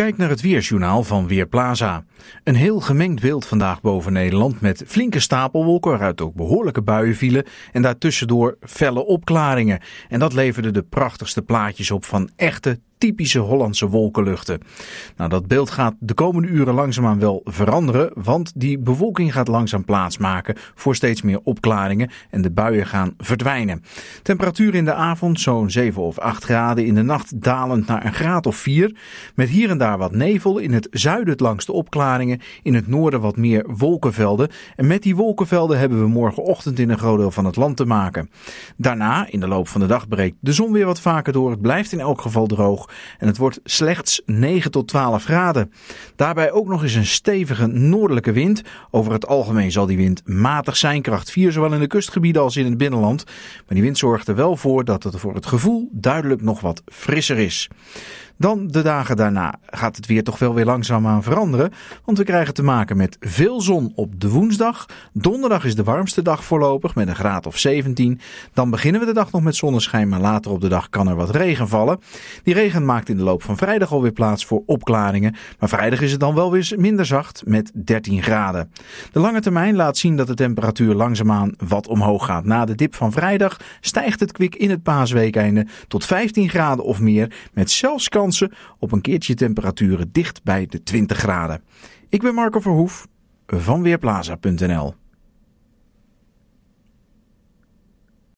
Kijk naar het weersjournaal van Weerplaza. Een heel gemengd beeld vandaag boven Nederland met flinke stapelwolken waaruit ook behoorlijke buien vielen en daartussendoor felle opklaringen. En dat leverde de prachtigste plaatjes op van echte typische Hollandse wolkenluchten. Nou, dat beeld gaat de komende uren langzaamaan wel veranderen, want die bewolking gaat langzaam plaatsmaken voor steeds meer opklaringen en de buien gaan verdwijnen. Temperatuur in de avond zo'n 7 of 8 graden, in de nacht dalend naar een graad of 4, met hier en daar wat nevel, in het zuiden het langste opklaringen, in het noorden wat meer wolkenvelden. En met die wolkenvelden hebben we morgenochtend in een groot deel van het land te maken. Daarna, in de loop van de dag, breekt de zon weer wat vaker door. Het blijft in elk geval droog en het wordt slechts 9 tot 12 graden. Daarbij ook nog eens een stevige noordelijke wind. Over het algemeen zal die wind matig zijn, kracht 4 zowel in de kustgebieden als in het binnenland. Maar die wind zorgt er wel voor dat het voor het gevoel duidelijk nog wat frisser is. Dan de dagen daarna gaat het weer toch wel weer langzaamaan veranderen. Want we krijgen te maken met veel zon op de woensdag. Donderdag is de warmste dag voorlopig met een graad of 17. Dan beginnen we de dag nog met zonneschijn, maar later op de dag kan er wat regen vallen. Die regen maakt in de loop van vrijdag alweer plaats voor opklaringen. Maar vrijdag is het dan wel weer minder zacht met 13 graden. De lange termijn laat zien dat de temperatuur langzaamaan wat omhoog gaat. Na de dip van vrijdag stijgt het kwik in het paasweekeinde tot 15 graden of meer. Met zelfs kans op een keertje temperaturen dicht bij de 20 graden. Ik ben Marco Verhoef van Weerplaza.nl.